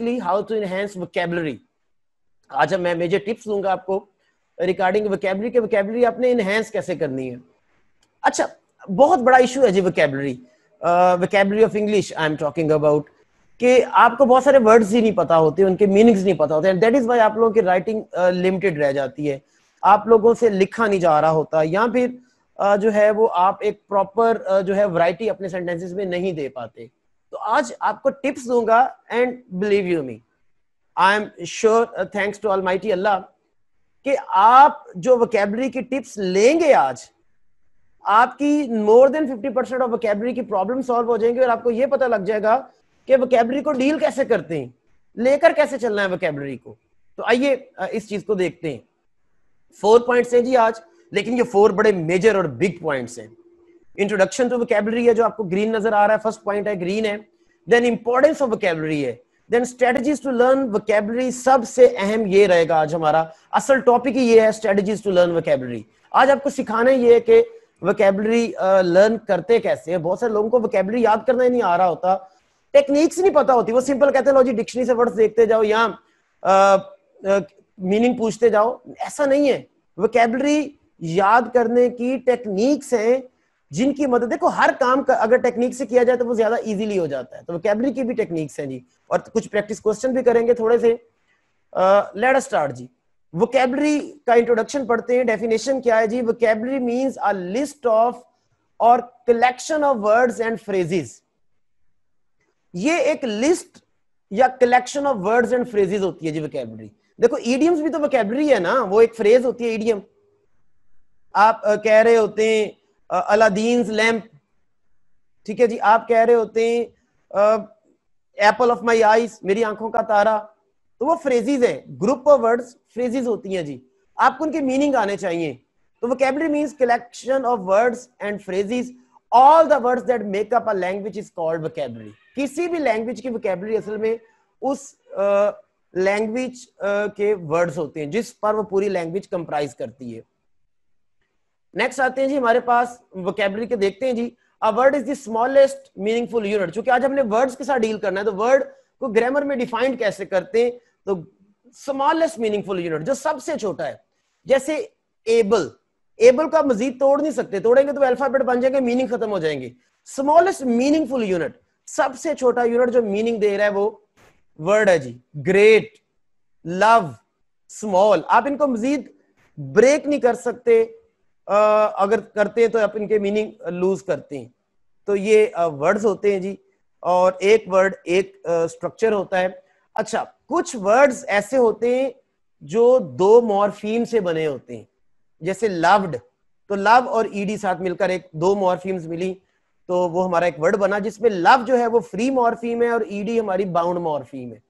how to enhance vocabulary आज मैं major tips दूंगा आपको रिगार्डिंग वोकेबलरी के वोकेबलरी आपने इनहेंस कैसे करनी है अच्छा बहुत बड़ा इशू है जी vocabulary vocabulary of English I am talking about कि आपको बहुत सारे वर्ड्स ही नहीं पता होते उनके मीनिंग्स नहीं पता होते एंड दैट इज वाई आप लोगों की राइटिंग लिमिटेड रह जाती है आप लोगों से लिखा नहीं जा रहा होता या फिर uh, जो है वो आप एक प्रॉपर uh, जो है वैरायटी अपने सेंटेंसेस में नहीं दे पाते तो आज आपको टिप्स दूंगा and believe you me I am sure thanks to all अल्लाह कि आप जो वकेबरी की टिप्स लेंगे आज आपकी more than fifty percent of vocabulary की प्रॉब्लम सॉल्व हो जाएंगे और आपको यह पता लग जाएगा कि वकेबलरी को डील कैसे करते हैं लेकर कैसे चलना है वकेबलरी को तो आइए uh, इस चीज को देखते हैं फोर पॉइंट्स हैं जी आज लेकिन ये फोर बड़े मेजर और बिग पॉइंट्स हैं इंट्रोडक्शन टू वोकेबलरी है जो आपको ग्रीन नजर आ रहा है फर्स्ट पॉइंट है ग्रीन है देन इंपॉर्टेंस ऑफ वोकेबलरी है then strategies to learn vocabulary सबसे अहम ये रहेगा आज हमारा असल टॉपिक ही ये है स्ट्रेटजीज टू लर्न वोकेबलरी आज आपको सिखाना ये है कि वोकेबलरी लर्न करते कैसे बहुत सारे लोगों को वोकेबलरी याद करना ही नहीं आ रहा होता टेक्निक्स नहीं पता होती वो सिंपल कहते हैं लो जी डिक्शनरी से वर्ड्स देखते जाओ या मीनिंग पूछते जाओ ऐसा नहीं है वोकेबलरी याद करने की टेक्निक्स हैं जिनकी मदद देखो हर काम का अगर टेक्निक से किया जाए तो वो ज्यादा इजीली हो जाता है तो वोकेबलरी की भी टेक्निक्स हैं जी और कुछ प्रैक्टिस क्वेश्चन भी करेंगे थोड़े से लेट स्टार्ट जी वोकेबलरी का इंट्रोडक्शन पढ़ते हैं डेफिनेशन क्या है जी vocabulary means a list of और collection of words and phrases ये एक लिस्ट या collection of words and phrases होती है जी वोकेबलरी देखो ईडियम्स भी तो वोकेबलरी है ना वो एक फ्रेज होती है ईडियम आप कह रहे होते हैं अलादीन्स लैम्प ठीक है जी आप कह रहे होते हैं एप्पल ऑफ माई आईज मेरी आंखों का तारा तो वो फ्रेजेज है ग्रुप ऑफ वर्ड्स फ्रेजेज होती हैं जी आपको उनके मीनिंग आने चाहिए तो vocabulary mean collection of words and phrases all the words that make a language is called vocabulary किसी भी लैंग्वेज की वोकेबलरी असल में उस लैंग्वेज uh, uh, के वर्ड्स होते हैं जिस पर वो पूरी लैंग्वेज कंप्राइज करती है नेक्स्ट आते हैं जी हमारे पास वोकेबरी के देखते हैं जी a word is the smallest meaningful unit चूंकि आज हमने वर्ड्स के साथ डील करना है तो वर्ड को ग्रामर में डिफाइंड कैसे करते हैं तो स्मॉलेस्ट मीनिंगफुल यूनिट जो सबसे छोटा है जैसे एबल एबल को मजीद तोड़ नहीं सकते तोड़ेंगे तो अल्फाबेट बन जाएंगे मीनिंग खत्म हो जाएंगे स्मॉलेस्ट मीनिंगफुल यूनिट सबसे छोटा यूनिट जो मीनिंग दे रहा है वो वर्ड है जी ग्रेट लव स्मॉल आप इनको मजीद ब्रेक नहीं कर सकते अगर करते हैं तो आप इनके मीनिंग लूज करते हैं तो ये वर्ड्स होते हैं जी और एक वर्ड एक स्ट्रक्चर होता है अच्छा कुछ वर्ड्स ऐसे होते हैं जो दो मॉर्फीम से बने होते हैं जैसे लव्ड तो लव और ईडी साथ मिलकर एक दो मॉर्फीम्स मिली तो वो हमारा एक वर्ड बना जिसमें लव जो है वो फ्री मॉर्फीम है और ईडी हमारी बाउंड मॉर्फीम है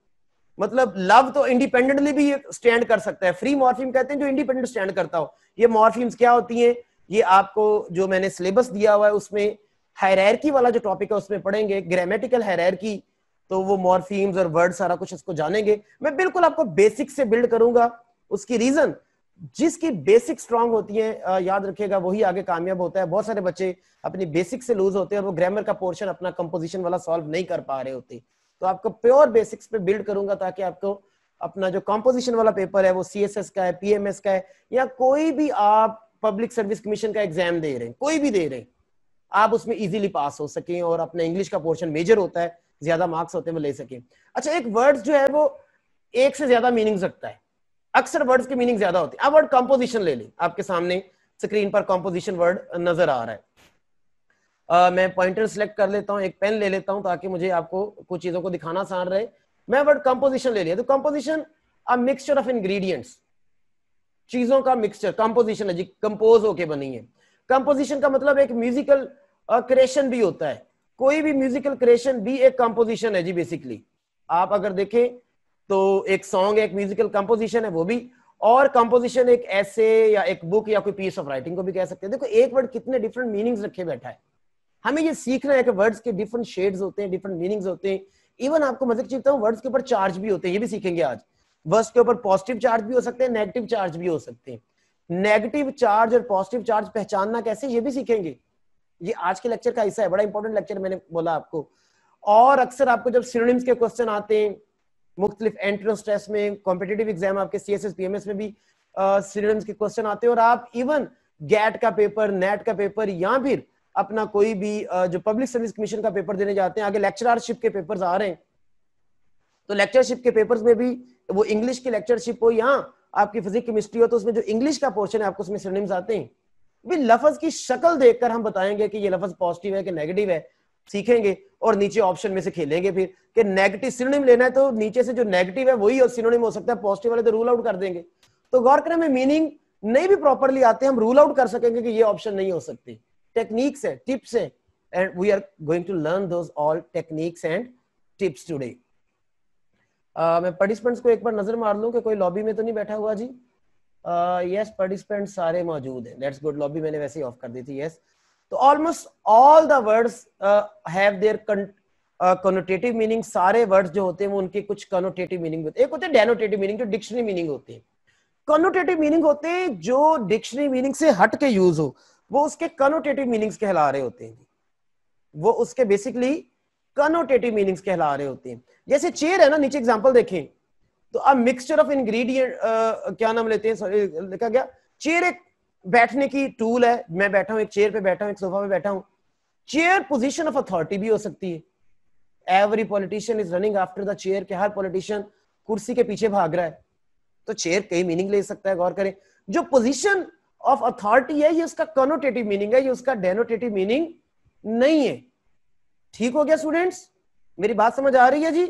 मतलब लव तो इंडिपेंडेंटली भी स्टैंड कर सकता है फ्री मॉर्फिम कहते हैं जो इंडिपेंडेंट स्टैंड करता हो ये मॉर्फिम्स क्या होती हैं ये आपको जो मैंने सिलेबस दिया हुआ है उसमें हायरकी वाला जो टॉपिक है उसमें पढ़ेंगे ग्रामेटिकल हायरकी तो वो मॉर्फीम्स और वर्ड सारा कुछ इसको जानेंगे मैं बिल्कुल आपको बेसिक से बिल्ड करूंगा उसकी रीजन जिसकी बेसिक स्ट्रांग होती है याद रखिएगा वही आगे कामयाब होता है बहुत सारे बच्चे अपनी बेसिक से लूज होते हैं और वो ग्रामर का पोर्शन अपना कंपोजिशन वाला सॉल्व नहीं कर पा रहे होते तो आपको प्योर बेसिक्स पे बिल्ड करूंगा ताकि आपको अपना जो कॉम्पोजिशन वाला पेपर है वो सी का है पी का है या कोई भी आप पब्लिक सर्विस कमीशन का एग्जाम दे रहे हैं कोई भी दे रहे हैं आप उसमें इजीली पास हो सके और अपना इंग्लिश का पोर्शन मेजर होता है ज्यादा मार्क्स होते हैं वो ले सके अच्छा एक वर्ड्स जो है वो एक से ज्यादा मीनिंग रखता है अक्सर वर्ड्स की मीनिंग ज्यादा होती है आप वर्ड कॉम्पोजिशन ले लें आपके सामने स्क्रीन पर कॉम्पोजिशन वर्ड नजर आ रहा है आ, मैं पॉइंटर सेलेक्ट कर लेता हूँ एक पेन ले लेता हूँ ताकि मुझे आपको कुछ चीजों को दिखाना आसान रहे मैं वर्ड कंपोजिशन ले लिया तो composition a mixture of ingredients चीजों का मिक्सचर कंपोजिशन है जी कंपोज होके बनी है कंपोजिशन का मतलब एक म्यूजिकल क्रिएशन भी होता है कोई भी म्यूजिकल क्रिएशन भी एक कंपोजिशन है जी बेसिकली आप अगर देखें तो एक सॉन्ग एक म्यूजिकल कंपोजिशन है वो भी और कंपोजिशन एक ऐसे या एक बुक या कोई पीस ऑफ राइटिंग को भी कह सकते हैं देखो एक वर्ड कितने डिफरेंट मीनिंग्स रखे बैठा है हमें ये सीखना है कि वर्ड्स के डिफरेंट शेड्स होते हैं डिफरेंट मीनिंग्स होते हैं इवन आपको मजे चीखता हूँ वर्ड्स के ऊपर चार्ज भी होते हैं ये भी सीखेंगे आज वर्ड्स के ऊपर पॉजिटिव चार्ज भी हो सकते हैं नेगेटिव चार्ज भी हो सकते हैं नेगेटिव चार्ज और पॉजिटिव चार्ज पहचानना कैसे ये भी सीखेंगे ये आज के लेक्चर का हिस्सा है बड़ा इंपॉर्टेंट लेक्चर मैंने बोला आपको और अक्सर आपको जब सिनोनिम्स के क्वेश्चन आते हैं मुख्तलिफ एंट्रेंस टेस्ट में कॉम्पिटेटिव एग्जाम आपके C S S P M S में भी सिनोनिम्स के क्वेश्चन आते हैं और आप इवन गैट का पेपर नेट का पेपर या फिर अपना कोई भी जो पब्लिक सर्विस कमीशन का पेपर देने जाते हैं आगे लेक्चरारशिप के पेपर्स आ रहे हैं तो लेक्चरशिप के पेपर्स में भी वो इंग्लिश की लेक्चरशिप हो या आपकी फिजिक केमिस्ट्री हो तो उसमें जो इंग्लिश का पोर्शन है आपको उसमें आते हैं भी लफज की शक्ल देखकर हम बताएंगे कि ये लफज पॉजिटिव है कि नेगेटिव है सीखेंगे और नीचे ऑप्शन में से खेलेंगे फिर कि नेगेटिव सिनोनिम लेना है तो नीचे से जो नेगेटिव है वही और सिनोनिम हो सकता है पॉजिटिव वाले तो रूल आउट कर देंगे तो गौर करें मीनिंग नहीं भी प्रॉपरली आते हम रूल आउट कर सकेंगे कि ये ऑप्शन नहीं हो सकती techniques hai, tips hai, and we are going to learn those all techniques and tips today. Uh, मैं पार्टिसिपेंट्स को एक बार नजर मार लूं कि कोई लॉबी में तो नहीं बैठा हुआ जी यस uh, पार्टिसिपेंट yes, सारे मौजूद हैं लेट्स गुड लॉबी मैंने वैसे ही ऑफ कर दी थी यस तो almost all the words have their connotative meaning सारे वर्ड्स जो होते हैं वो उनके कुछ कनोटेटिव मीनिंग होते हैं एक होते हैं डेनोटेटिव मीनिंग जो डिक्शनरी मीनिंग होते हैं कनोटेटिव मीनिंग होते हैं जो डिक्शनरी मीनिंग से हट के यूज हो वो उसके कनोटेटिव मीनिंग्स कहला रहे होते हैं वो उसके बेसिकली कनोटेटिव मीनिंग्स कहला रहे होते हैं जैसे चेयर है ना नीचे एग्जाम्पल देखें तो अब मिक्सचर ऑफ इंग्रेडिएंट क्या नाम लेते हैं सॉरी लिखा गया चेयर एक बैठने की टूल है मैं बैठा हूं एक चेयर पे बैठा हूं एक सोफा पे बैठा हूं चेयर पोजिशन ऑफ अथॉरिटी भी हो सकती है every politician is running after the chair के हर पॉलिटिशियन कुर्सी के पीछे भाग रहा है तो चेयर कई मीनिंग ले सकता है गौर करें जो पोजिशन ऑफ अथॉरिटी है ये उसका कनोटेटिव मीनिंग है ये उसका डेनोटेटिव मीनिंग नहीं है ठीक हो गया स्टूडेंट्स मेरी बात समझ आ रही है जी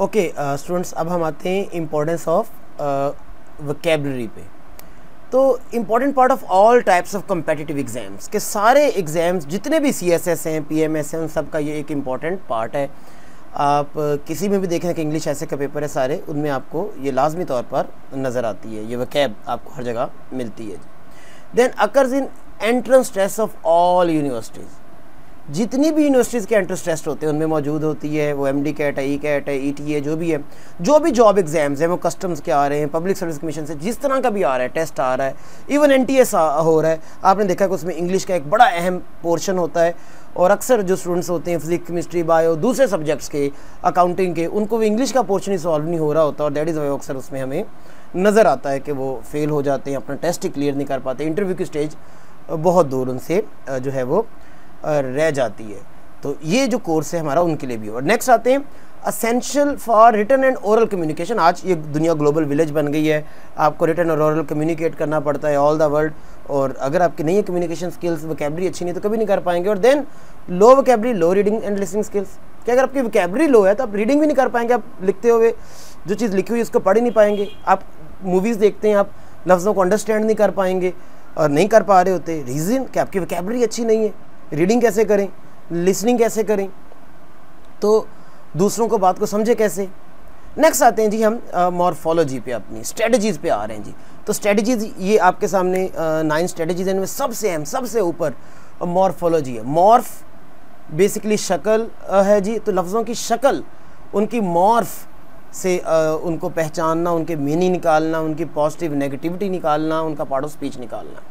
ओके okay, स्टूडेंट्स uh, अब हम आते हैं इम्पोर्टेंस ऑफ वकेबलरी पे तो important part of all types of competitive exams के सारे एग्ज़ाम्स जितने भी सी एस एस हैं पी एम एस हैं उन सब का ये एक इम्पॉर्टेंट पार्ट है आप किसी में भी देखें कि इंग्लिश ऐसे का पेपर है सारे उनमें आपको ये लाजमी तौर पर नज़र आती है ये वकैब आपको हर जगह मिलती है then occurs in entrance test of all universities जितनी भी यूनिवर्सिटीज़ के एंट्रेंस टेस्ट होते हैं उनमें मौजूद होती है वो एम डी कैट है ई e कैट है ई टी ए जो भी है जो भी जॉब एग्ज़ाम्स हैं वो कस्टम्स के आ रहे हैं पब्लिक सर्विस कमीशन से जिस तरह का भी आ रहा है टेस्ट आ रहा है इवन एन टी एस हो रहा है आपने देखा कि उसमें इंग्लिश का एक बड़ा अहम पोर्शन होता है और अक्सर जो स्टूडेंट्स होते हैं फिजिक्स केमिस्ट्री बायो दूसरे सब्जेक्ट्स के अकाउंटिंग के उनको भी इंग्लिश का पोर्शन ही सॉल्व नहीं हो रहा होता और दैट इज़ वाई अक्सर उसमें हमें नज़र आता है कि वो फेल हो जाते हैं अपना टेस्ट ही क्लियर नहीं कर पाते इंटरव्यू की स्टेज बहुत दूर उनसे जो है वो रह जाती है तो ये जो कोर्स है हमारा उनके लिए भी और नेक्स्ट आते हैं essential for written and oral communication आज ये दुनिया ग्लोबल विलेज बन गई है आपको रिटर्न और ओरल कम्युनिकेट करना पड़ता है ऑल द वर्ल्ड और अगर आपकी नहीं है कम्युनिकेशन स्किल्स वकेबरी अच्छी नहीं तो कभी नहीं कर पाएंगे और then low vocabulary low reading and listening skills कि अगर आपकी वकेबरी लो है तो आप रीडिंग भी नहीं कर पाएंगे आप लिखते हुए जो चीज़ लिखी हुई उसको पढ़ ही नहीं पाएंगे आप मूवीज़ देखते हैं आप लफ्ज़ों को अंडरस्टैंड नहीं कर पाएंगे और नहीं कर पा रहे होते रीज़न कि आपकी वकेबरी अच्छी नहीं है रीडिंग कैसे करें लिसनिंग कैसे करें तो दूसरों को बात को समझे कैसे नेक्स्ट आते हैं जी हम मॉर्फोलॉजी पे अपनी स्ट्रेटजीज़ पे आ रहे हैं जी तो स्ट्रेटजीज ये आपके सामने नाइन स्ट्रेटजीज इनमें सबसे अहम सबसे ऊपर मॉर्फोलॉजी है मॉर्फ बेसिकली शक्ल है जी तो लफ्ज़ों की शक्ल उनकी मॉर्फ से आ, उनको पहचानना उनके मीनिंग निकालना उनकी पॉजिटिव नेगेटिविटी निकालना उनका पार्ट ऑफ स्पीच निकालना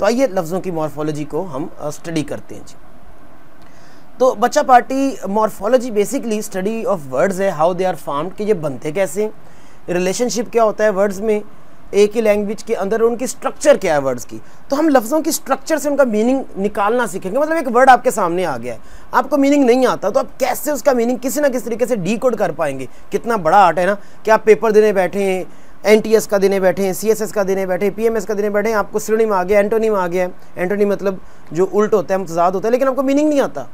तो आइए लफ्ज़ों की मॉर्फोलॉजी को हम स्टडी करते हैं जी तो बच्चा party morphology basically study of words है हाउ दे आर फार्म्ड कि ये बनते कैसे रिलेशनशिप क्या होता है वर्ड्स में एक ही लैंग्वेज के अंदर उनकी स्ट्रक्चर क्या है वर्ड्स की तो हम लफ्ज़ों की स्ट्रक्चर से उनका मीनिंग निकालना सीखेंगे मतलब एक वर्ड आपके सामने आ गया है आपको मीनिंग नहीं आता तो आप कैसे उसका मीनिंग किसी ना किसी तरीके से डी कर पाएंगे कितना बड़ा आर्ट है ना कि आप पेपर देने बैठे हैं एन का देने बैठे हैं सी का देने बैठे हैं पी का देने बैठे हैं आपको श्रेणी में आ गया एंटोनी में आ गया एंटोनी मतलब जो उल्ट होता है मुतजाद होता है लेकिन आपको मीनिंग नहीं आता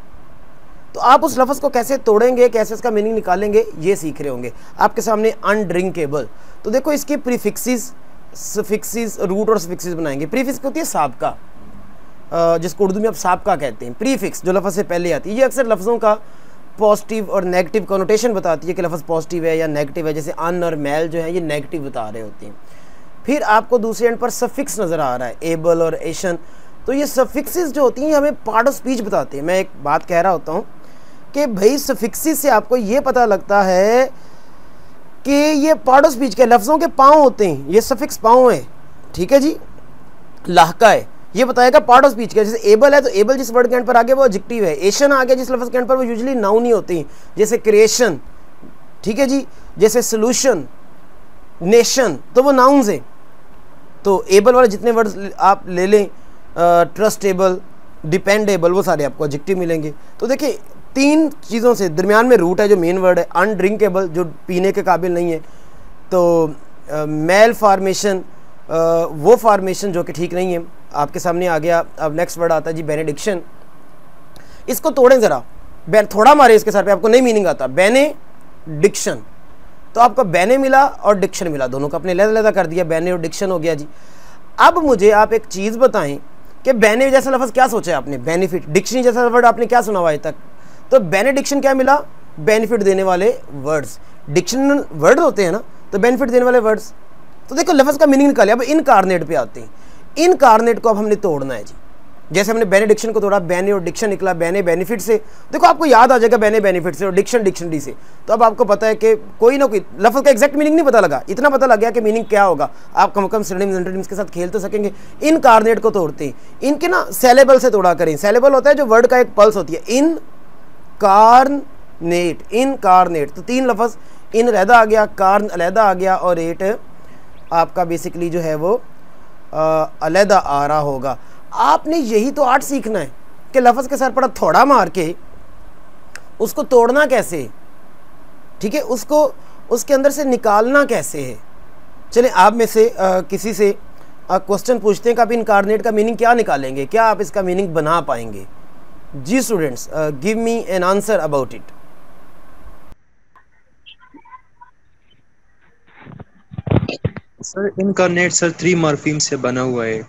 तो आप उस लफ्ज़ को कैसे तोड़ेंगे कैसे इसका मीनिंग निकालेंगे ये सीख रहे होंगे आपके सामने अनड्रिंकेबल तो देखो इसकी प्रीफिक्सिस सफिक्सिस रूट और सफिक्सिस बनाएंगे प्रीफिक्स होती है सबका जिसको उर्दू में आप सबका कहते हैं प्रीफिक्स जो लफ्ज़ से पहले आती है ये अक्सर लफ्ज़ों का पॉजिटिव और नेगेटिव कॉनोटेशन बताती है कि लफ्ज़ पॉजिटिव है या नेगेटिव है जैसे अन और मेल जो है ये नेगेटिव बता रहे होते हैं फिर आपको दूसरे एंड पर सफिक्स नज़र आ रहा है एबल और एशन तो ये सफिक्स जो होती हैं हमें पार्ट ऑफ स्पीच बताते हैं मैं एक बात कह रहा होता हूँ कि भाई सफिक्सिस से आपको ये पता लगता है कि ये पार्ट ऑफ स्पीच के लफ्ज़ों के पाँव होते हैं ये सफिक्स पाँव है ठीक है जी लाहका है ये बताएगा पार्ट ऑफ स्पीच का जैसे एबल है तो एबल जिस वर्ड के एंड पर आगे वो एडजेक्टिव है एशन आ गया जिस लफ्ज के एंड पर वो यूजली नाउन ही होती जैसे क्रिएशन ठीक है जी जैसे सोल्यूशन नेशन तो वो नाउन्स हैं तो एबल वाले जितने वर्ड आप ले लें ट्रस्टेबल डिपेंडेबल वो सारे आपको एडजेक्टिव मिलेंगे तो देखिए तीन चीज़ों से दरमियान में रूट है जो मेन वर्ड है अनड्रिंकेबल जो पीने के काबिल नहीं है तो मेल फार्मेशन वो फार्मेशन जो कि ठीक नहीं है आपके सामने आ गया अब नेक्स्ट वर्ड आता है जी बेनेडिक्शन इसको तोड़ें ज़रा बैन थोड़ा मारे इसके सर पे आपको नहीं मीनिंग आता बैने डिक्शन तो आपको बैने मिला और डिक्शन मिला दोनों का अपने लहदा लहदा कर दिया बैने और डिक्शन हो गया जी अब मुझे आप एक चीज़ बताएं कि बैने जैसा लफ्ज़ क्या सोचा है आपने बेनिफिट डिक्शन जैसा वर्ड आपने क्या सुना हुआ है तक तो बैने डिक्शन क्या मिला बेनिफिट देने वाले वर्ड्स डिक्शन वर्ड होते हैं ना तो बेनिफिट देने वाले वर्ड्स तो देखो लफ्ज़ का मीनिंग निकाले अब इनकारनेट पर आते हैं इन कार्नेट को अब हमने तोड़ना है जी जैसे हमने डिक्शन को तोड़ा बैने और डिक्शन निकला बैने बेनिफिट से देखो आपको याद आ जाएगा बैने बेनिफिट से और डिक्शन डिक्शनरी से तो अब आपको पता है कि कोई ना कोई लफ्ज़ का एग्जैक्ट मीनिंग नहीं पता लगा इतना पता लग गया कि मीनिंग क्या होगा आप कम कम सिनेम्स एंटोनिम्स के साथ खेल तो सकेंगे इन कार्नेट को तोड़ते हैं इनके ना सेलेबल से तोड़ा करें सेलेबल होता है जो वर्ड का एक पल्स होती है इन कार्नेट इन कार्नेट तो तीन लफ्ज़ इन रहदा आ गया कार्न अलहदा आ गया और एट आपका बेसिकली जो है वो अलहदा आ रहा होगा आपने यही तो आर्ट सीखना है कि लफ्ज़ के सर पर थोड़ा मार के उसको तोड़ना कैसे ठीक है उसको उसके अंदर से निकालना कैसे है चले आप में से आ, किसी से क्वेश्चन पूछते हैं कि आप इनकारनेट का मीनिंग क्या निकालेंगे क्या आप इसका मीनिंग बना पाएंगे जी students give me an answer about it sir net sir three morpheme से बना हुआ है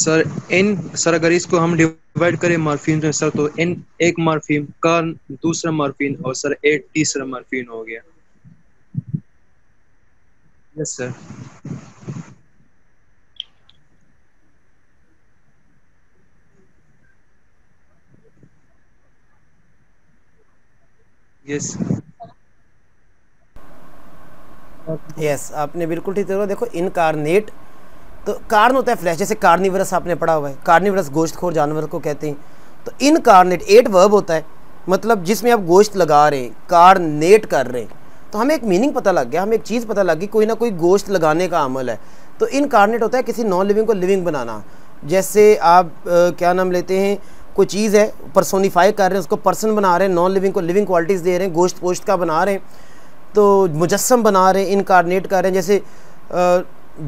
सर इन सर अगर इसको हम डिवाइड करें मॉर्फीम में सर तो इन एक मॉर्फीम का दूसरा मॉर्फीम और सर एट तीसरा मॉर्फीम हो गया yes sir yes yes. Yes आपने बिल्कुल ठीक देखो देखो इनकारनेट तो कार्न होता है फ्लैश जैसे कार्निवरस आपने पढ़ा हुआ है कार्निवरस गोश्तखोर जानवर को कहते हैं तो इनकारनेट एट वर्ब होता है मतलब जिसमें आप गोश्त लगा रहे हैं कार्नेट कर रहे हैं तो हमें एक मीनिंग पता लग गया हमें एक चीज़ पता लग गई कोई ना कोई गोश्त लगाने का अमल है तो इनकारनेट होता है किसी नॉन लिविंग को लिविंग बनाना जैसे आप क्या नाम लेते हैं कोई चीज़ है परसोनीफाई कर रहे हैं उसको पर्सन बना रहे हैं नॉन लिविंग को लिविंग क्वालिटीज़ दे रहे हैं गोश्त पोश्त का बना रहे हैं तो मुजस्म बना रहे हैं इनकारनेट कर रहे हैं जैसे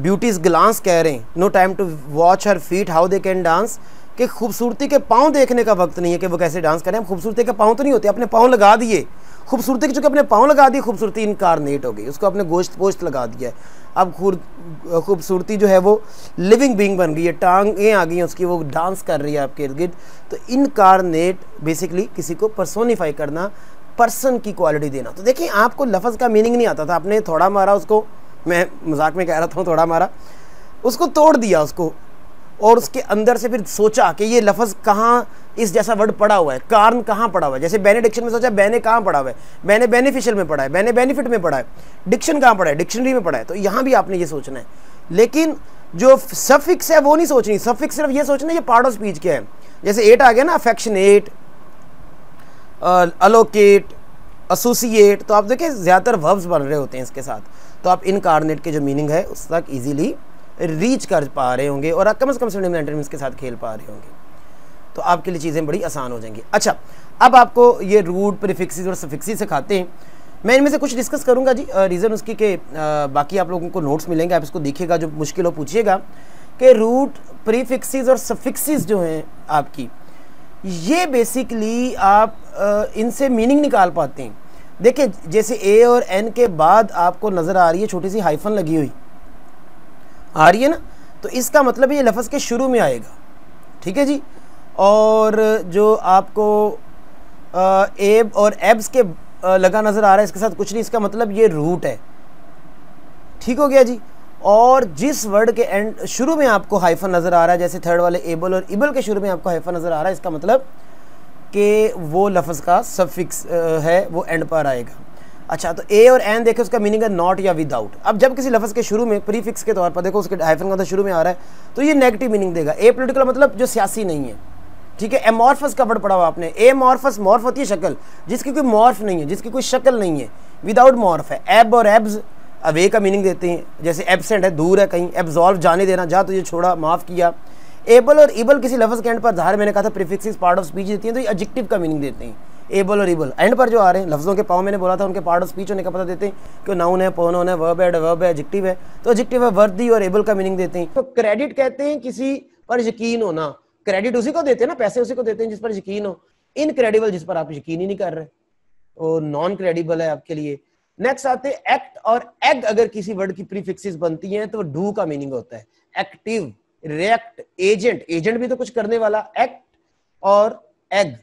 ब्यूटीज़ ग्लांस कह रहे हैं no time to watch her feet how they can dance कि खूबसूरती के पाँव देखने का वक्त नहीं है कि वो कैसे डांस करें हम खूबसूरती के पाँव तो नहीं होते अपने पाँव लगा दिए खूबसूरती के चूँकि अपने पाँव लगा दिए खूबसूरती इनकारनेट हो गई उसको अपने गोश्त पोश्त लगा दिया है अब खूबसूरती जो है वो लिविंग बींग बन गई है टांगें आ गई हैं उसकी वो डांस कर रही है आपके इर्द गिर्द तो इनकारनेट बेसिकली किसी को परसोनीफाई करना पर्सन की क्वालिटी देना तो देखिए आपको लफ्ज़ का मीनिंग नहीं आता था आपने थोड़ा मारा उसको मैं मजाक में कह रहा था थोड़ा मारा उसको तोड़ दिया उसको और उसके अंदर से फिर सोचा कि ये लफ्ज़ कहाँ इस जैसा वर्ड पड़ा हुआ है कारण कहाँ पड़ा हुआ है जैसे बैने डिक्शन में सोचा बैने कहाँ पड़ा हुआ है मैंने बेनिफिशियल में पढ़ा है मैंने बेनिफिट में पढ़ा है डिक्शन कहाँ पढ़ा है डिक्शनरी में पढ़ा है तो यहाँ भी आपने ये सोचना है लेकिन जो सफिक्स है वो नहीं सोचनी सफिक्स सिर्फ ये सोचना ये पार्ट ऑफ स्पीच के हैं जैसे एट आ गया ना अफेक्शन एट अलोकेट एसोसिएट तो आप देखें ज़्यादातर वर्ब्स बन रहे होते हैं इसके साथ तो आप इनकारनेट के जो मीनिंग है उस तक ईजीली रीच कर पा रहे होंगे और आप कम से कम स्टेडियम सेंटेंस साथ खेल पा रहे होंगे तो आपके लिए चीज़ें बड़ी आसान हो जाएंगी अच्छा अब आपको ये रूट प्रिफिक्सिस और सफिक्स सिखाते हैं मैं इनमें से कुछ डिस्कस करूंगा जी रीज़न उसकी कि बाकी आप लोगों को नोट्स मिलेंगे आप इसको देखिएगा जो मुश्किल हो पूछिएगा कि रूट प्रीफिक्सिस और सफिक्सिस जो हैं आपकी ये बेसिकली आप इनसे मीनिंग निकाल पाते हैं देखिए जैसे ए और एन के बाद आपको नज़र आ रही है छोटी सी हाइफन लगी हुई आ रही है ना तो इसका मतलब ये लफ्ज़ के शुरू में आएगा ठीक है जी और जो आपको आ, एब और एब्स के लगा नज़र आ रहा है इसके साथ कुछ नहीं इसका मतलब ये रूट है ठीक हो गया जी और जिस वर्ड के एंड शुरू में आपको हाइफन नज़र आ रहा है जैसे थर्ड वाले एबल और इबल के शुरू में आपको हाइफा नज़र आ रहा है इसका मतलब कि वो लफ्ज़ का सफिक्स है वो एंड पर आएगा अच्छा तो ए और एन देखे उसका मीनिंग है नॉट या विदाउट अब जब किसी लफ्ज़ के शुरू में प्रीफिक्स के तौर पर देखो उसके हाइफन का तो शुरू में आ रहा है तो ये नेगेटिव मीनिंग देगा ए पोलिटिकल मतलब जो सियासी नहीं है ठीक है एमॉर्फस का वर्ड पढ़ा हुआ आपने ए मॉर्फस मॉर्फ होती है शक्ल जिसकी कोई मॉर्फ नहीं है जिसकी कोई शक्ल नहीं है विदाउट मॉर्फ है एब और एब्स अवे का मीनिंग देते हैं जैसे एबसेंट है दूर है कहीं एब्जॉल्व जाने देना जा तुझे छोड़ा माफ़ किया एबल और इबल किसी लफ्ज़ के एंड पर आधार मैंने कहा था प्रिफिक्सिस पार्ट ऑफ स्पीच देती हैं तो ये एडजेक्टिव का मीनिंग देते हैं एबल और इबल एंड पर जो आ रहे हैं लफ्ज़ों के पाँव मैंने बोला था उनके पार्ट ऑफ स्पीच होने का पता देते हैं कि नाउन है पोन है वर्ब एड वर्ब है एडजेक्टिव है तो एडजेक्टिव है वर्दी और एबल का मीनिंग देते हैं तो क्रेडिट कहते हैं किसी पर यकीन होना क्रेडिट उसी को देते हैं ना पैसे उसी को देते हैं जिस पर यकीन हो इनक्रेडिबल जिस पर आप यकीन ही नहीं कर रहे वो नॉन क्रेडिबल है आपके लिए नेक्स्ट आते हैं एक्ट और एग अगर किसी वर्ड की प्रीफिक्सिस बनती हैं तो डू का मीनिंग होता है एक्टिव रिएक्ट एजेंट एजेंट भी तो कुछ करने वाला एक्ट और एग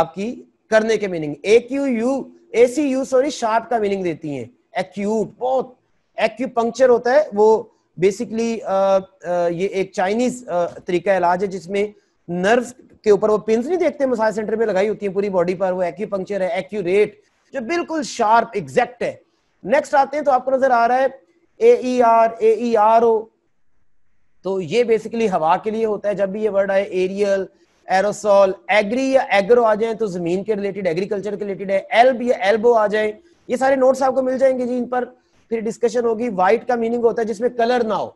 आपकी करने के meaning A Q U A C U sorry sharp का मीनिंग देती है एक्यूट बहुत एक्यूपंक्चर होता है वो बेसिकली ये एक चाइनीज तरीका इलाज है जिसमें नर्व के ऊपर वो पिंस नहीं देखते मसाज सेंटर में लगाई होती है पूरी बॉडी पर वो एक्यूपंक्चर है एक्यूरेट जो बिल्कुल शार्प एग्जैक्ट है नेक्स्ट आते हैं तो आपको नजर आ रहा है A R A R O तो ये बेसिकली हवा के लिए होता है जब भी ये वर्ड आए एरियल एरोसोल एग्री या एग्रो आ जाए तो जमीन के रिलेटेड एग्रीकल्चर के रिलेटेड है एल्ब या एल्बो आ जाए ये सारे नोट्स आपको मिल जाएंगे जी इन पर फिर डिस्कशन होगी वाइट का मीनिंग होता है जिसमें कलर ना हो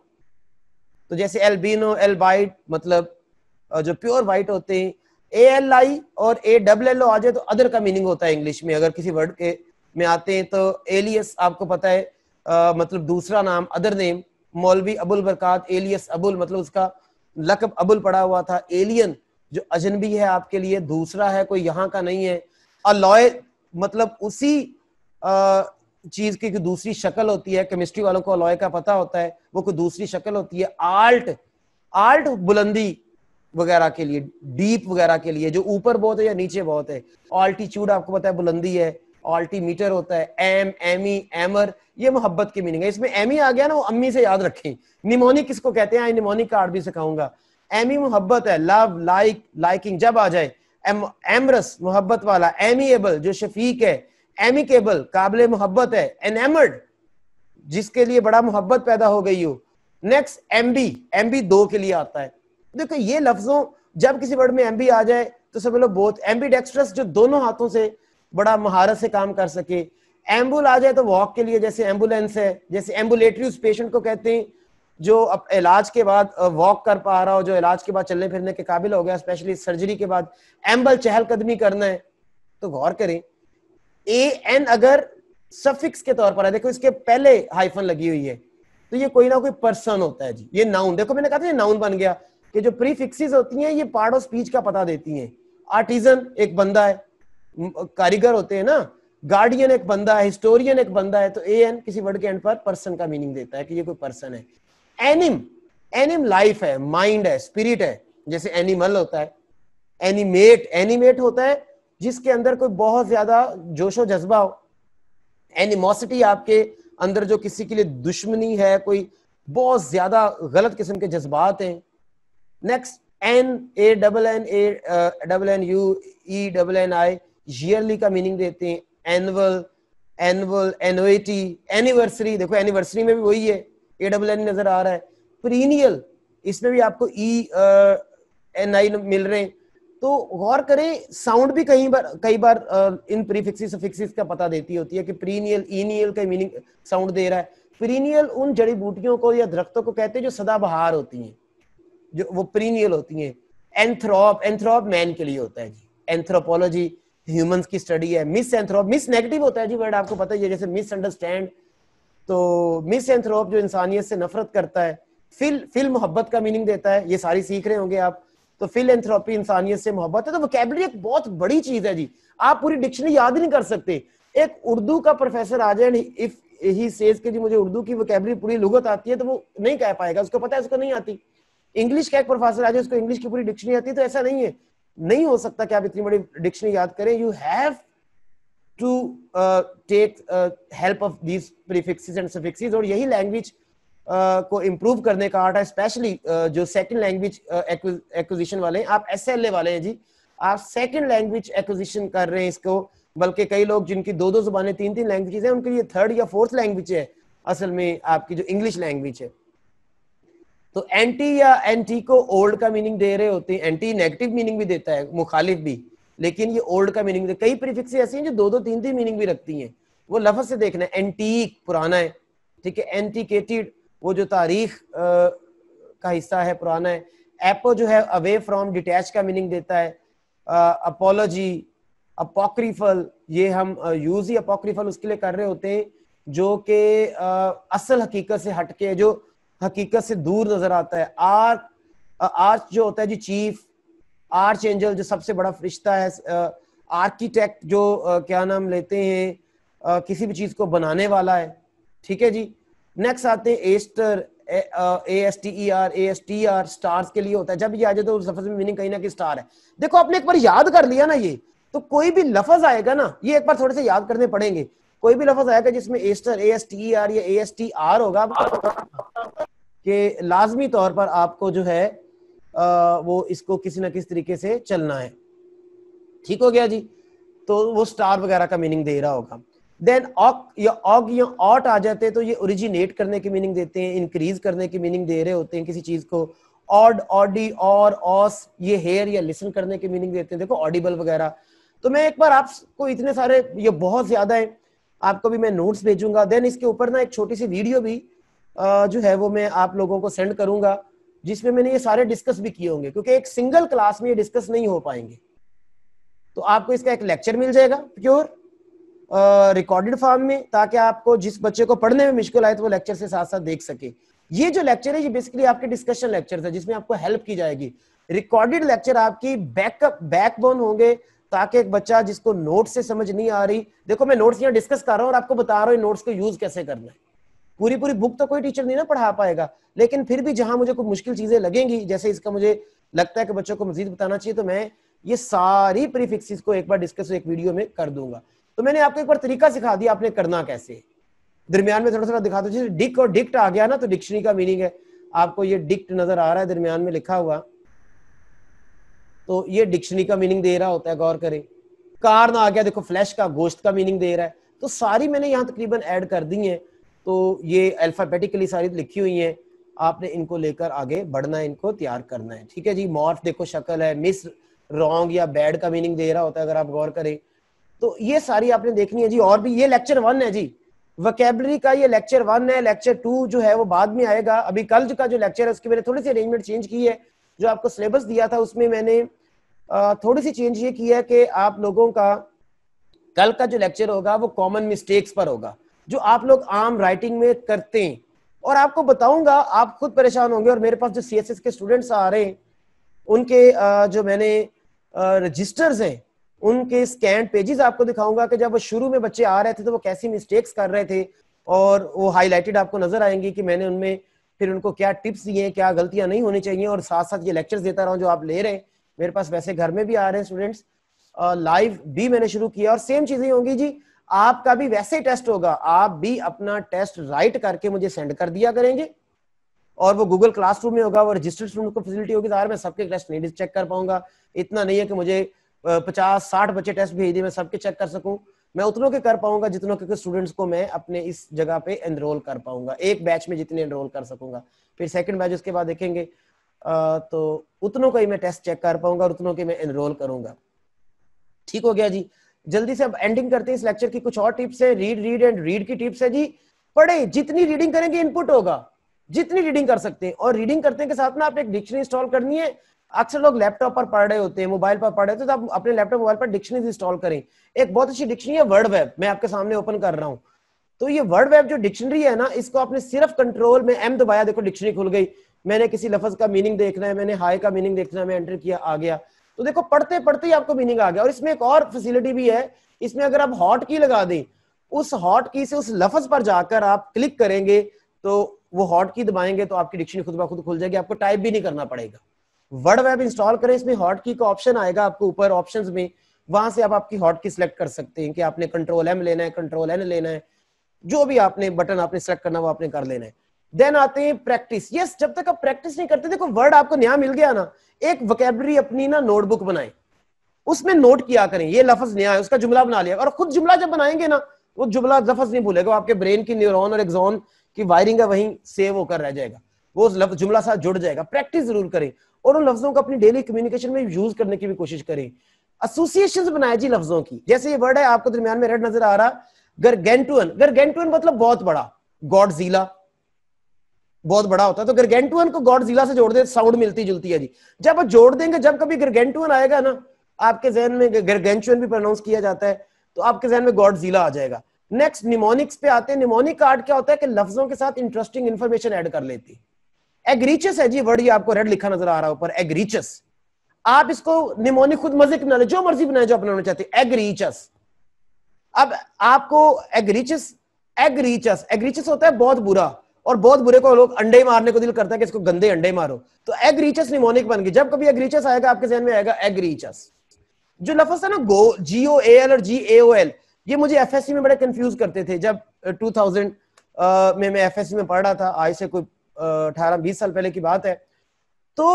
तो जैसे एल्बिनो एल्बाइट मतलब जो प्योर व्हाइट होते हैं ए एल आई और ए डबल एल ओ आ जाए तो अदर का मीनिंग होता है इंग्लिश में अगर किसी वर्ड के में आते हैं तो एलियस आपको पता है आ, मतलब दूसरा नाम अदर नेम मौलवी अबुल बरकात एलियस अबुल मतलब उसका लकब अबुल पड़ा हुआ था एलियन जो अजनबी है आपके लिए दूसरा है कोई यहाँ का नहीं है अलॉय मतलब उसी आ, चीज की दूसरी शक्ल होती है केमिस्ट्री वालों को अलॉय का पता होता है वो कोई दूसरी शक्ल होती है आल्ट आल्ट बुलंदी वगैरह के लिए डीप वगैरह के लिए जो ऊपर बहुत है या नीचे बहुत है ऑल्टीट्यूड आपको पता है बुलंदी है ऑल्टीमीटर होता है एम एमी एमर ये मोहब्बत की मीनिंग है इसमें एमी e आ गया ना वो अम्मी से याद रखें निमोनिक किसको कहते हैं निमोनिक हाँ, कार्ड भी सिखाऊंगा एमी e मोहब्बत है लव लाइक लाइकिंग जब आ जाए एम एमरस मोहब्बत वाला एमीएबल जो शफीक है एमिकेबल काबिल मोहब्बत है एनएमर्ड जिसके लिए बड़ा मोहब्बत पैदा हो गई हो नेक्स्ट एमबी एमबी दो के लिए आता है देखो ये लफ्जों जब किसी वर्ड में एमबी आ जाए तो सब लोग बहुत एमबी डेक्स्ट्रस जो दोनों हाथों से बड़ा महारत से काम कर सके एम्बुल आ जाए तो वॉक के लिए जैसे एम्बुलेंस है जैसे एम्बुलेटरी उस पेशेंट को कहते हैं जो अब इलाज के बाद वॉक कर पा रहा हो जो इलाज के बाद चलने फिरने के काबिल हो गया स्पेशली सर्जरी के बाद एम्बल चहलकदमी करना है तो गौर करें ए एन अगर सफिक्स के तौर पर है देखो इसके पहले हाइफन लगी हुई है तो ये कोई ना कोई पर्सन होता है जी ये नाउन देखो मैंने कहा था ये नाउन बन गया कि जो प्रीफिक्सिस होती हैं ये पार्ट ऑफ स्पीच का पता देती हैं आर्टिजन एक बंदा है कारीगर होते हैं ना गार्डियन एक बंदा है हिस्टोरियन एक बंदा है तो ए एन किसी वर्ड के एंड पर पर्सन का मीनिंग देता है कि ये कोई पर्सन है एनिम एनिम लाइफ है माइंड है स्पिरिट है जैसे एनिमल होता है एनिमेट एनिमेट होता है जिसके अंदर कोई बहुत ज्यादा जोशो जज्बा हो एनिमोसिटी आपके अंदर जो किसी के लिए दुश्मनी है कोई बहुत ज्यादा गलत किस्म के जज्बात हैं next n a double n a uh, double n u e double n i yearly का meaning देते हैं annual annual annuity anniversary देखो anniversary में भी वही है a double n नजर आ रहा है perennial इसमें भी आपको e एन uh, आई मिल रहे हैं तो गौर करें साउंड भी कई बार कई बार uh, इन प्रीफिक्सिस फिक्सिस का पता देती होती है कि प्रीनियल ईनियल का मीनिंग साउंड दे रहा है प्रीनियल उन जड़ी बूटियों को या दरख्तों को कहते हैं जो सदाबहार होती हैं जो वो प्रीनियल होती हैं एंथ्रोप एंथ्रोप मैन के लिए होता है जी एंथ्रोपोलॉजी ह्यूमंस की स्टडी है मिस एंथ्रोप मिस नेगेटिव होता है जी वर्ड आपको पता है जैसे मिस अंडरस्टैंड तो मिस एंथ्रोप जो इंसानियत से नफरत करता है फिल फिल मोहब्बत का मीनिंग देता है ये सारी सीख रहे होंगे आप तो फिल एंथ्रोपी इंसानियत से मोहब्बत है तो वोकेबलरी एक बहुत बड़ी चीज है जी आप पूरी डिक्शनरी याद नहीं कर सकते एक उर्दू का प्रोफेसर आ जाए इफ ही सेज के जी मुझे उर्दू की वोकेबलरी पूरी लुगत आती है तो वो नहीं कह पाएगा उसको पता है उसको नहीं आती इंग्लिश का एक प्रोफेसर आ जाए उसको इंग्लिश की पूरी डिक्शनरी आती है तो ऐसा नहीं है नहीं हो सकता कि आप इतनी बड़ी डिक्शनरी याद करें you have to take help of these prefixes and suffixes और यही लैंग्वेज Uh, को इम्प्रूव करने का आर्ट है स्पेशली uh, जो सेकंड लैंग्वेज एक्विजिशन वाले हैं आप एस वाले हैं जी आप सेकंड लैंग्वेज एक्विजिशन कर रहे हैं इसको बल्कि कई लोग जिनकी दो दो जुबानें तीन तीन लैंग्वेजेस हैं उनके लिए थर्ड या फोर्थ लैंग्वेज है असल में आपकी जो इंग्लिश लैंग्वेज है तो एंटी या एंटी को ओल्ड का मीनिंग दे रहे होते हैं एंटी नेगेटिव मीनिंग भी देता है मुखालिफ भी लेकिन ये ओल्ड का मीनिंग कई प्रीफिक्स ऐसी हैं जो दो दो तीन तीन मीनिंग भी रखती हैं वो लफज से देखना है एंटीक पुराना है ठीक है एंटीकेटेड वो जो तारीख आ, का हिस्सा है पुराना है एपो जो है अवे फ्रॉम डिटैच का मीनिंग देता है अपोलॉजी अपोक्रीफल ये हम यूज ही अपोक्रीफल उसके लिए कर रहे होते हैं जो कि असल हकीकत से हटके जो हकीकत से दूर नजर आता है आर आर्च जो होता है जी चीफ आर्च एंजल जो सबसे बड़ा फरिश्ता है आर्किटेक्ट जो क्या नाम लेते हैं किसी भी चीज को बनाने वाला है ठीक है जी नेक्स्ट आते हैं aster A S T E R A S T R stars के लिए होता है जब ये आ जाए तो उस लफज में मीनिंग कहीं ना कहीं स्टार है देखो आपने एक बार याद कर लिया ना ये तो कोई भी लफज आएगा ना ये एक बार थोड़े से याद करने पड़ेंगे कोई भी लफज आएगा जिसमें aster A S T R या ए एस टी आर होगा कि लाजमी तौर पर आपको जो है आ, वो इसको किसी ना किसी तरीके से चलना है ठीक हो गया जी तो वो स्टार वगैरह का मीनिंग दे रहा होगा देन ऑक या ऑग या ऑट आ जाते हैं तो ये ओरिजिनेट करने की मीनिंग देते हैं इंक्रीज करने की मीनिंग दे रहे होते हैं किसी चीज को ऑड ऑडी और ऑस ये हेयर या लिसन करने की मीनिंग देते हैं देखो ऑडिबल वगैरह तो मैं एक बार आपको इतने सारे ये बहुत ज्यादा है आपको भी मैं नोट्स भेजूंगा देन इसके ऊपर ना एक छोटी सी वीडियो भी जो है वो मैं आप लोगों को सेंड करूंगा जिसमें मैंने ये सारे डिस्कस भी किए होंगे क्योंकि एक सिंगल क्लास में ये डिस्कस नहीं हो पाएंगे तो आपको इसका एक लेक्चर मिल जाएगा प्योर रिकॉर्डेड फॉर्म में ताकि आपको जिस बच्चे को पढ़ने में मुश्किल आए तो वो लेक्चर से साथ साथ देख सके ये जो लेक्चर है ये बेसिकली आपके डिस्कशन लेक्चर है जिसमें आपको हेल्प की जाएगी रिकॉर्डेड लेक्चर आपकी बैकअप बैकबोन होंगे ताकि एक बच्चा जिसको नोट से समझ नहीं आ रही देखो मैं नोट्स यहाँ डिस्कस कर रहा हूँ और आपको बता रहा हूँ नोट्स को यूज कैसे करना है पूरी पूरी बुक तो कोई टीचर नहीं ना पढ़ा पाएगा लेकिन फिर भी जहां मुझे कुछ मुश्किल चीजें लगेंगी जैसे इसका मुझे लगता है कि बच्चों को मजीद बताना चाहिए तो मैं ये सारी प्रीफिक्सिस को एक बार डिस्कस एक वीडियो में कर दूंगा तो मैंने आपको एक बार तरीका सिखा दिया आपने करना कैसे दरमियान में थोड़ा थोड़ा दिखा दो डिक और डिक्ट आ गया ना तो डिक्शनरी का मीनिंग है आपको ये डिक्ट नजर आ रहा है दरमियान में लिखा हुआ तो ये डिक्शनरी का मीनिंग दे रहा होता है गौर करें कार ना आ गया देखो फ्लैश का गोश्त का मीनिंग दे रहा है तो सारी मैंने यहाँ तकरीबन ऐड कर दी है तो ये अल्फ़ाबेटिकली सारी लिखी हुई है आपने इनको लेकर आगे बढ़ना है इनको तैयार करना है ठीक है जी मॉर्फ देखो शक्ल है मिस रॉन्ग या बैड का मीनिंग दे रहा होता है अगर आप गौर करें तो ये सारी आपने देखनी है जी और भी ये लेक्चर वन है जी वकेबलरी का ये लेक्चर वन है लेक्चर टू जो है वो बाद में आएगा अभी कल का जो लेक्चर है उसकी मैंने थोड़ी सी अरेंजमेंट चेंज की है जो आपको सिलेबस दिया था उसमें मैंने थोड़ी सी चेंज ये की है कि आप लोगों का कल का जो लेक्चर होगा वो कॉमन मिस्टेक्स पर होगा जो आप लोग आम राइटिंग में करते हैं और आपको बताऊंगा आप खुद परेशान होंगे और मेरे पास जो सी के स्टूडेंट्स आ रहे हैं उनके जो मैंने रजिस्टर्स हैं उनके स्कैन पेजेस आपको दिखाऊंगा कि जब वो शुरू में बच्चे आ रहे थे तो वो कैसी मिस्टेक्स कर रहे थे और वो हाईलाइटेड आपको नजर आएंगी कि मैंने उनमें फिर उनको क्या टिप्स दिए क्या गलतियां नहीं होनी चाहिए और साथ साथ ये लेक्चर्स देता रहा जो आप ले रहे हैं मेरे पास वैसे घर में भी आ रहे हैं स्टूडेंट्स लाइव भी मैंने शुरू किया और सेम चीजें होंगी जी आपका भी वैसे टेस्ट होगा आप भी अपना टेस्ट राइट करके मुझे सेंड कर दिया करेंगे और वो गूगल क्लासरूम में होगा वो रजिस्टर्ड स्टूडेंट को फैसिलिटी होगी तो मैं सबके टेस्ट नहीं चेक कर पाऊंगा इतना नहीं है कि मुझे पचास साठ बच्चे टेस्ट भेज दिए मैं सबके चेक कर सकूं मैं उतनों के कर पाऊंगा जितनों के स्टूडेंट्स को मैं अपने इस जगह पे एनरोल कर पाऊंगा एक बैच में जितने एनरोल कर सकूंगा फिर सेकंड बैच उसके बाद देखेंगे तो उतनों का ही मैं टेस्ट चेक कर पाऊंगा और उतनों के मैं एनरोल करूंगा ठीक हो गया जी जल्दी से अब एंडिंग करते हैं इस लेक्चर की कुछ और टिप्स है रीड रीड एंड रीड की टिप्स है जी पढ़े जितनी रीडिंग करेंगे इनपुट होगा जितनी रीडिंग कर सकते हैं और रीडिंग करते के साथ में आप एक डिक्शनरी इंस्टॉल करनी है अक्सर लोग लैपटॉप पर पढ़ रहे होते हैं मोबाइल पर पढ़ रहे होते हैं तो आप अपने लैपटॉप मोबाइल पर डिक्शनरी इंस्टॉल करें एक बहुत अच्छी डिक्शनरी है वर्ड वेब मैं आपके सामने ओपन कर रहा हूँ तो ये वर्ड वेब जो डिक्शनरी है ना इसको आपने सिर्फ कंट्रोल में एम दबाया देखो डिक्शनरी खुल गई मैंने किसी लफज का मीनिंग देखना है मैंने हाई का मीनिंग देखना है मैं एंटर किया आ गया तो देखो पढ़ते पढ़ते ही आपको मीनिंग आ गया और इसमें एक और फैसिलिटी भी है इसमें अगर आप हॉट की लगा दें उस हॉट की से उस लफज पर जाकर आप क्लिक करेंगे तो वो हॉट की दबाएंगे तो आपकी डिक्शनरी खुद ब खुद खुल जाएगी आपको टाइप भी नहीं करना पड़ेगा वर्ड वेब इंस्टॉल करें इसमें हॉट की का ऑप्शन आएगा आपको ऊपर ऑप्शन में वहां से आप आपकी हॉट की सिलेक्ट कर सकते हैं कि आपने कंट्रोल एम लेना है कंट्रोल एन लेना है जो भी आपने बटन आपने सेलेक्ट करना वो आपने कर लेना है देन आते हैं प्रैक्टिस यस जब तक आप प्रैक्टिस नहीं करते देखो वर्ड आपको नया मिल गया ना एक वकेबरी अपनी ना नोटबुक बनाए उसमें नोट किया करें ये लफज नया है उसका जुमला बना लिया और खुद जुमला जब बनाएंगे ना वो जुमला लफ्ज नहीं भूलेगा आपके ब्रेन की न्यूरॉन और एग्जॉन की वायरिंग है वहीं सेव होकर रह जाएगा वो जुमला साथ जुड़ जाएगा प्रैक्टिस जरूर करें और उन लफ्जों को अपनी डेली कम्युनिकेशन में यूज करने की भी कोशिश करें एसोसिएशन बनाए जी लफ्जों की जैसे ये वर्ड है आपको दरमियान में रेड नजर आ रहा गर्गेंटुअन गर्गेंटुअन मतलब बहुत बड़ा गॉडजिला बहुत बड़ा होता है तो गिरगेंटुअन को गॉड जिला से जोड़ दे साउंड मिलती जुलती है जी जब आप जोड़ देंगे जब कभी गिरगेंटुअन आएगा ना आपके जहन में गिरगेंचुअन भी प्रोनाउंस किया जाता है तो आपके जहन में गॉड जिला आ जाएगा नेक्स्ट निमोनिक्स पे आते हैं निमोनिक का आर्ट क्या होता है कि लफ्जों के साथ इंटरेस्टिंग इन्फॉर्मेशन ऐड कर लेती एग्रीचस है जी वर्ड ये आपको रेड लिखा नजर आ रहा है ऊपर एग्रीचस आप इसको निमोनिक खुद मजे की बना ले जो मर्जी बनाए जो अपना चाहते एग्रीचस अब आपको एग्रीचस एग्रीचस एग्रीचस होता है बहुत बुरा और बहुत बुरे को लोग अंडे मारने को दिल करता है कि इसको गंदे अंडे मारो तो एग रीचस निमोनिक बन गई जब कभी एग रीचस आएगा आपके जहन में आएगा एग रीचस जो लफज था ना गो ओ ए एल और जी ए ओ एल ये मुझे एफ एस सी में बड़े कंफ्यूज करते थे जब टू थाउजेंड में मैं एफ एस सी में पढ़ रहा था आज से कोई अठारह बीस साल पहले की बात है तो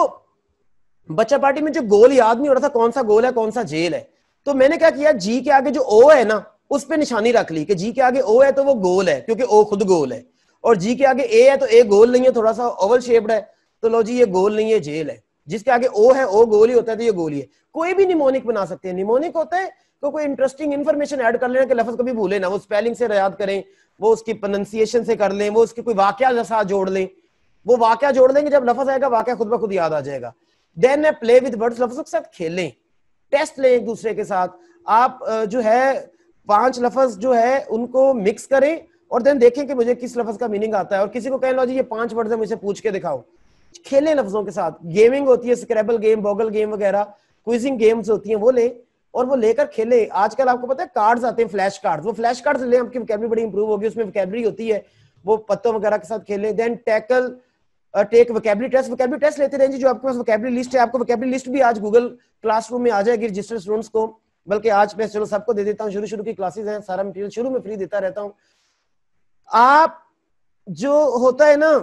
बच्चा पार्टी में जो गोल याद नहीं हो रहा था कौन सा गोल है कौन सा जेल है तो मैंने क्या किया जी के आगे जो ओ है ना उस पर निशानी रख ली कि जी के आगे ओ है तो वो गोल है क्योंकि ओ खुद गोल है और जी के आगे ए है तो ए गोल नहीं है थोड़ा सा ओवल शेप्ड है तो लो जी ये गोल नहीं है जेल है जिसके आगे ओ है ओ गोल ही होता है तो ये गोल ही है कोई भी निमोनिक बना सकते हैं निमोनिक होता है तो कोई इंटरेस्टिंग इन्फॉर्मेशन ऐड कर लेना कि लफ्ज कभी भूले ना वो स्पेलिंग से रियाद करें वो उसकी प्रनंसिएशन से कर लें वो उसके कोई वाक्य जैसा जोड़ लें वो वाक्य जोड़ लेंगे जब लफज आएगा वाक्य खुद ब खुद याद आ जाएगा देन प्ले विद वर्ड्स लफ्जों के साथ खेलें टेस्ट लें एक दूसरे के साथ आप जो है पांच लफज जो है उनको मिक्स करें और देन देखें कि मुझे किस लफ्ज का मीनिंग आता है और किसी को कह लो जी ये पांच वर्ड है मुझे पूछ के दिखाओ खेले लफ्जों के साथ गेमिंग होती है स्क्रेबल गेम बॉगल गेम वगैरह क्विजिंग गेम्स होती है वो ले और वो लेकर खेले आजकल आपको पता है कार्ड्स आते हैं फ्लैश कार्ड्स वो फ्लैश कार्ड्स ले आपकी वैकेबरी बड़ी इंप्रूव होगी उसमें वैकेबरी होती है वो पत्तों वगैरह के साथ खेले then tackle take vocabulary test vocabulary test लेते रहें जो आपके पास वैकेबरी लिस्ट है आपको वैकेबरी लिस्ट भी आज गूगल क्लासरूम में आ जाएगी रजिस्टर स्टूडेंट्स को बल्कि आज मैं चलो सबको दे देता हूँ शुरू शुरू की क्लासेस हैं सारा मटेरियल शुरू में फ्री देता रहता हूँ आप जो होता है ना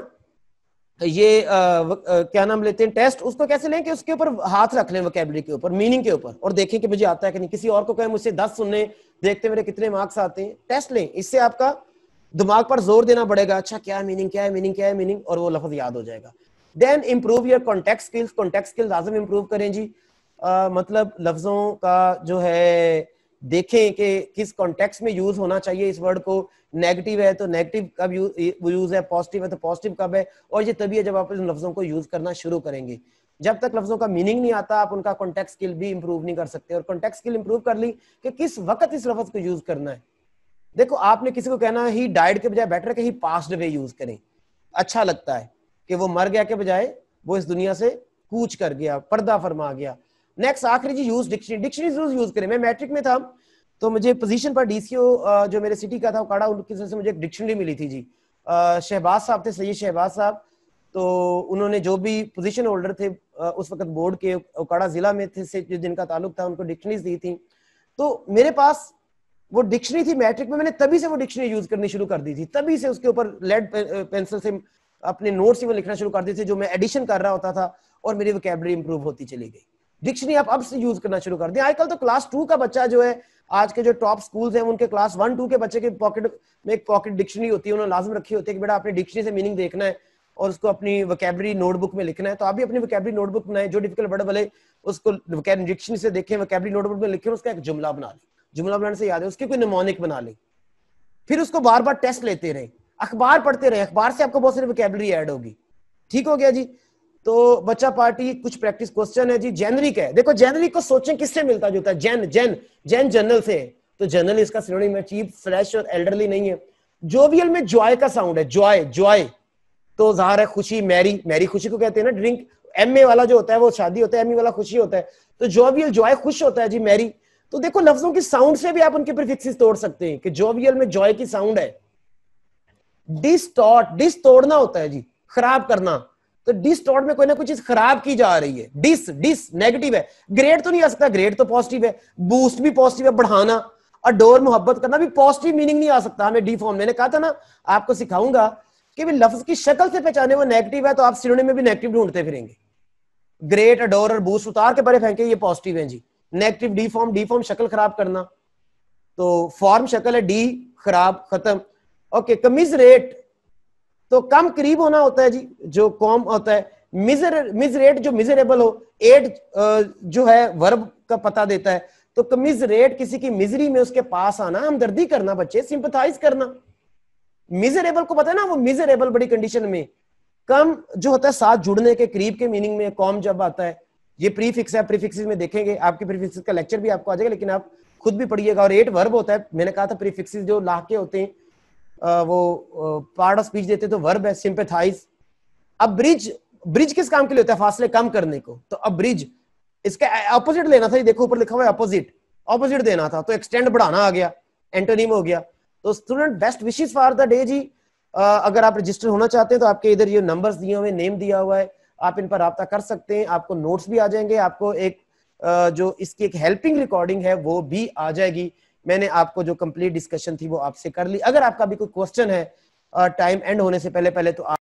ये आ, आ, क्या नाम लेते हैं टेस्ट उसको कैसे लें कि उसके ऊपर हाथ रख लें वोकेबलरी के ऊपर मीनिंग के ऊपर और देखें कि मुझे आता है कि नहीं किसी और को कहें मुझसे दस सुनने देखते मेरे कितने मार्क्स आते हैं टेस्ट लें इससे आपका दिमाग पर जोर देना पड़ेगा अच्छा क्या है मीनिंग क्या है मीनिंग क्या है मीनिंग और वो लफ्ज याद हो जाएगा then improve your contact skills contact skills आजम इम्प्रूव करें जी आ, मतलब लफ्जों का जो है देखें कि किस कॉन्टेक्स्ट में यूज होना चाहिए इस वर्ड को नेगेटिव है तो नेगेटिव कब यूज है पॉजिटिव है तो पॉजिटिव कब है और ये तभी है जब आप इन लफ्जों को यूज करना शुरू करेंगे जब तक लफ्जों का मीनिंग नहीं आता आप उनका कॉन्टेक्ट स्किल भी इंप्रूव नहीं कर सकते और कॉन्टेक्ट स्किल इंप्रूव कर ली कि किस वक्त इस लफ्ज को यूज करना है देखो आपने किसी को कहना ही डाइड के बजाय बेटर कि ही पास्ट यूज करें अच्छा लगता है कि वो मर गया के बजाय वो इस दुनिया से कूच कर गया पर्दा फरमा गया नेक्स्ट आखिरी जी use dictionary dictionary use use करें मैं मैट्रिक में था तो मुझे पोजीशन पर डीसीओ जो मेरे सिटी का था उकाड़ा उनकी से मुझे एक डिक्शनरी मिली थी जी शहबाज साहब थे सैयद शहबाज साहब तो उन्होंने जो भी पोजीशन होल्डर थे उस वक्त बोर्ड के उकाड़ा जिला में थे से जिनका ताल्लुक था उनको डिक्शनरीज दी थी तो मेरे पास वो डिक्शनरी थी मैट्रिक में मैंने तभी से वो डिक्शनरी यूज करनी शुरू कर दी थी तभी से उसके ऊपर लेड पेंसिल से अपने नोट्स ही वो लिखना शुरू कर दिए थे जो मैं एडिशन कर रहा होता था और मेरी वोकेबलरी इंप्रूव होती चली गई डिक्शनरी आप अब से यूज करना शुरू कर दें आजकल तो क्लास टू का बच्चा जो है आज के जो टॉप स्कूल हैं उनके क्लास वन टू के बच्चे के पॉकेट में एक पॉकेट डिक्शनरी होती है उन्होंने लाजम रखी होती है कि बेटा आपने डिक्शनरी से मीनिंग देखना है और उसको अपनी वकेबरी नोटबुक में लिखना है तो आप भी अपनी वकेबरी नोटबुक बनाए जो डिफिकल्ट वर्ड वाले उसको डिक्शनरी से देखें वकेबरी नोटबुक में लिखे उसका एक जुमला बना लें जुमला बनाने से याद है उसकी कोई निमोनिक बना लें फिर उसको बार बार टेस्ट लेते रहे अखबार पढ़ते रहे अखबार से आपको बहुत सारी वकेबरी एड होगी ठीक हो गया जी तो बच्चा पार्टी कुछ प्रैक्टिस क्वेश्चन है जी जेनरिक है देखो जेनरिक को सोचें किससे मिलता जुलता है जैन जैन जेन जनरल से तो जनरल इसका श्रेणी में चीप फ्रेश और एल्डरली नहीं है जोवियल में ज्वाय का साउंड है ज्वाय ज्वाय तो जहर है खुशी मैरी मैरी खुशी को कहते हैं ना ड्रिंक एम वाला जो होता है वो शादी होता है एम वाला खुशी होता है तो जोवियल ज्वाय खुश होता है जी मैरी तो देखो लफ्जों की साउंड से भी आप उनके प्रिफिक्सेस तोड़ सकते हैं कि जोवियल में जॉय की साउंड है डिस्टॉट टॉट डिस तोड़ना होता है जी खराब करना तो डिस टॉट में कोई ना कोई चीज खराब की जा रही है डिस डिस नेगेटिव है ग्रेड तो नहीं आ सकता ग्रेड तो पॉजिटिव है बूस्ट भी पॉजिटिव है बढ़ाना और डोर मोहब्बत करना भी पॉजिटिव मीनिंग नहीं आ सकता हमें डी फॉर्म मैंने कहा था ना आपको सिखाऊंगा कि भी लफ्ज की शक्ल से पहचाने वो नेगेटिव है तो आप सिरोने में भी नेगेटिव ढूंढते फिरेंगे ग्रेट अडोर और बूस्ट उतार के परे फेंके ये पॉजिटिव है जी negative deform deform शक्ल खराब करना तो फॉर्म शक्ल है डी खराब खत्म ओके कमिज रेट तो कम करीब होना होता है जी जो कॉम होता है मिजर मिजरेट जो मिजरेबल हो एड जो है वर्ब का पता देता है तो कमिजरेट किसी की मिजरी में उसके पास आना हमदर्दी करना बच्चे सिंपथाइज करना मिजरेबल को पता है ना वो मिजरेबल बड़ी कंडीशन में कम जो होता है साथ जुड़ने के करीब के मीनिंग में कॉम जब आता है ये प्रीफिक्स है प्रीफिक्स में देखेंगे आपके प्रीफिक्स का लेक्चर भी आपको आ जाएगा लेकिन आप खुद भी पढ़िएगा और एट वर्ब होता है मैंने कहा था प्रीफिक्स जो लाके होते हैं वो पार्ट ऑफ स्पीच देते तो वर्ब है सिंपेथाइज अब ब्रिज ब्रिज किस काम के लिए होता है फासले कम करने को तो अब ब्रिज इसका अपोजिट लेना था ये देखो ऊपर लिखा हुआ है अपोजिट अपोजिट देना था तो एक्सटेंड बढ़ाना आ गया एंटोनिम हो गया तो student best wishes for the day जी अगर आप रजिस्टर होना चाहते हैं तो आपके इधर ये नंबर्स दिए हुए नेम दिया हुआ है आप इन पर रबता कर सकते हैं आपको नोट्स भी आ जाएंगे आपको एक जो इसकी एक हेल्पिंग रिकॉर्डिंग है वो भी आ जाएगी मैंने आपको जो कंप्लीट डिस्कशन थी वो आपसे कर ली अगर आपका भी कोई क्वेश्चन है टाइम एंड होने से पहले पहले तो आप